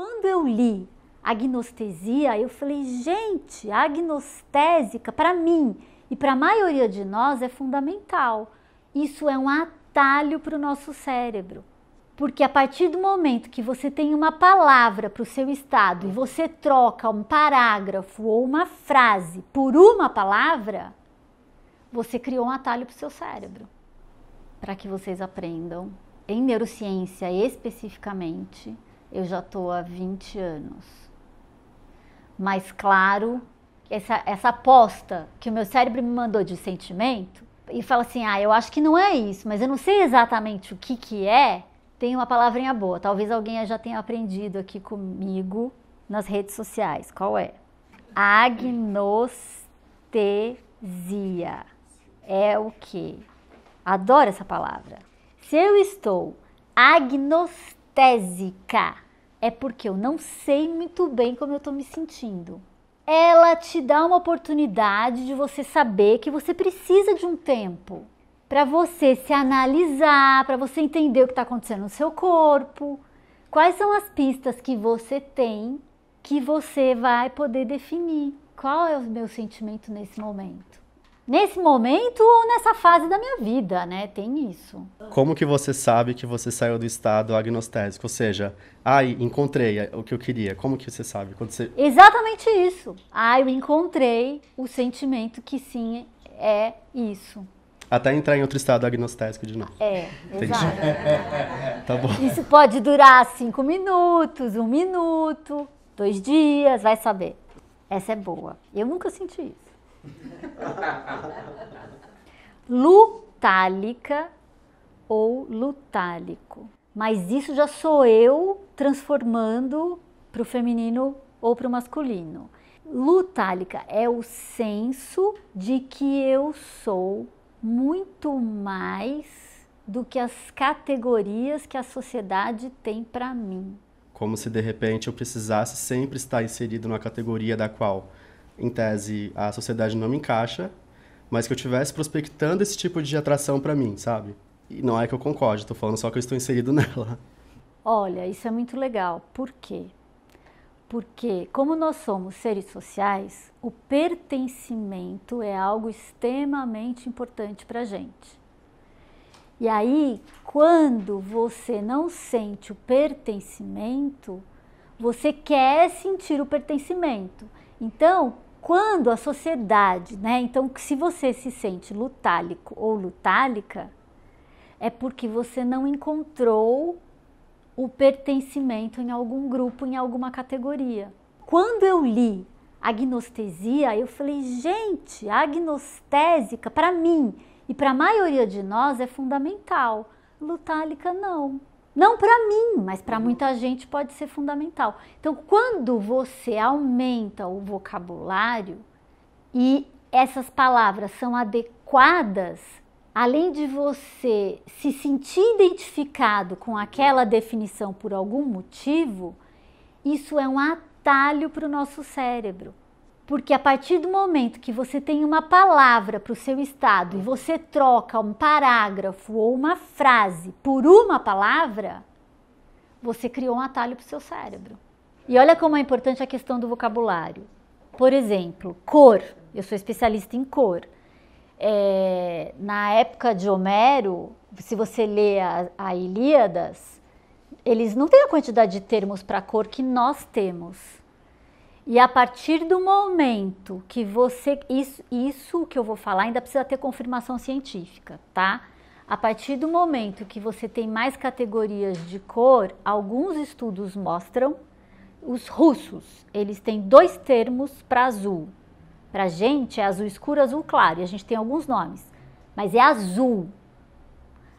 Quando eu li agnostesia, eu falei, gente, agnostésica, para mim e para a maioria de nós, é fundamental. Isso é um atalho para o nosso cérebro. Porque a partir do momento que você tem uma palavra para o seu estado e você troca um parágrafo ou uma frase por uma palavra, você criou um atalho para o seu cérebro. Para que vocês aprendam em neurociência especificamente eu já estou há 20 anos. Mas claro, essa, essa aposta que o meu cérebro me mandou de sentimento e fala assim: ah, eu acho que não é isso, mas eu não sei exatamente o que, que é. Tem uma palavrinha boa, talvez alguém já tenha aprendido aqui comigo nas redes sociais. Qual é? Agnostesia. É o que? Adoro essa palavra. Se eu estou agnosticada, anestésica é porque eu não sei muito bem como eu estou me sentindo. Ela te dá uma oportunidade de você saber que você precisa de um tempo para você se analisar, para você entender o que está acontecendo no seu corpo, quais são as pistas que você tem que você vai poder definir qual é o meu sentimento nesse momento nesse momento ou nessa fase da minha vida, né? Tem isso. Como que você sabe que você saiu do estado agnostésico? Ou seja, ai, encontrei o que eu queria. Como que você sabe? Quando você... Exatamente isso. Ai, eu encontrei o sentimento que sim é isso. Até entrar em outro estado agnostésico de novo. É, Entendi. exato. tá bom. Isso pode durar cinco minutos, um minuto, dois dias, vai saber. Essa é boa. Eu nunca senti isso. lutálica ou lutálico. Mas isso já sou eu transformando para o feminino ou para o masculino. Lutálica é o senso de que eu sou muito mais do que as categorias que a sociedade tem para mim. Como se de repente eu precisasse sempre estar inserido na categoria da qual em tese, a sociedade não me encaixa, mas que eu estivesse prospectando esse tipo de atração para mim, sabe? E não é que eu concorde, estou falando só que eu estou inserido nela. Olha, isso é muito legal. Por quê? Porque, como nós somos seres sociais, o pertencimento é algo extremamente importante para a gente. E aí, quando você não sente o pertencimento, você quer sentir o pertencimento. Então, quando a sociedade, né? Então, se você se sente lutálico ou lutálica, é porque você não encontrou o pertencimento em algum grupo, em alguma categoria. Quando eu li agnostesia, eu falei, gente, agnostésica, para mim e para a maioria de nós, é fundamental. Lutálica, não. Não para mim, mas para muita gente pode ser fundamental. Então, quando você aumenta o vocabulário e essas palavras são adequadas, além de você se sentir identificado com aquela definição por algum motivo, isso é um atalho para o nosso cérebro. Porque a partir do momento que você tem uma palavra para o seu estado e você troca um parágrafo ou uma frase por uma palavra, você criou um atalho para o seu cérebro. E olha como é importante a questão do vocabulário. Por exemplo, cor. Eu sou especialista em cor. É, na época de Homero, se você lê a, a Ilíadas, eles não têm a quantidade de termos para cor que nós temos. E a partir do momento que você. Isso, isso que eu vou falar ainda precisa ter confirmação científica, tá? A partir do momento que você tem mais categorias de cor, alguns estudos mostram, os russos, eles têm dois termos para azul. Para gente é azul escuro, azul claro, e a gente tem alguns nomes, mas é azul.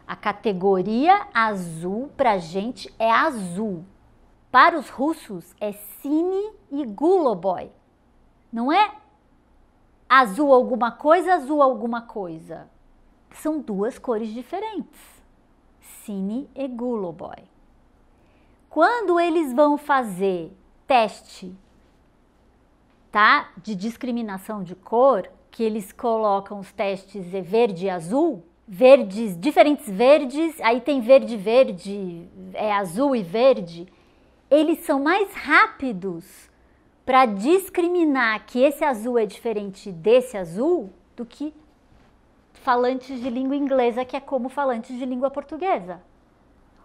A categoria azul para gente é azul. Para os russos é Cine e Guloboy, não é azul alguma coisa, azul alguma coisa. São duas cores diferentes, Cine e Guloboy. Quando eles vão fazer teste tá, de discriminação de cor, que eles colocam os testes verde e azul, verdes, diferentes verdes, aí tem verde, verde, é azul e verde eles são mais rápidos para discriminar que esse azul é diferente desse azul do que falantes de língua inglesa, que é como falantes de língua portuguesa.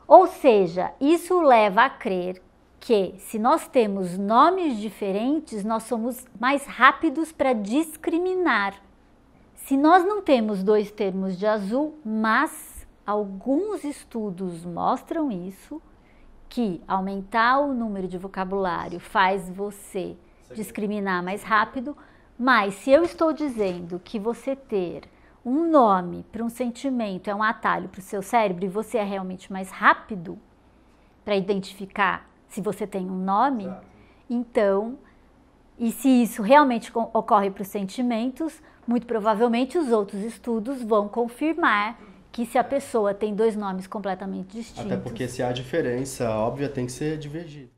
Ou seja, isso leva a crer que se nós temos nomes diferentes, nós somos mais rápidos para discriminar. Se nós não temos dois termos de azul, mas alguns estudos mostram isso, que aumentar o número de vocabulário faz você discriminar mais rápido, mas se eu estou dizendo que você ter um nome para um sentimento é um atalho para o seu cérebro e você é realmente mais rápido para identificar se você tem um nome, então, e se isso realmente ocorre para os sentimentos, muito provavelmente os outros estudos vão confirmar que se a pessoa tem dois nomes completamente distintos. Até porque se há diferença óbvia, tem que ser divergida.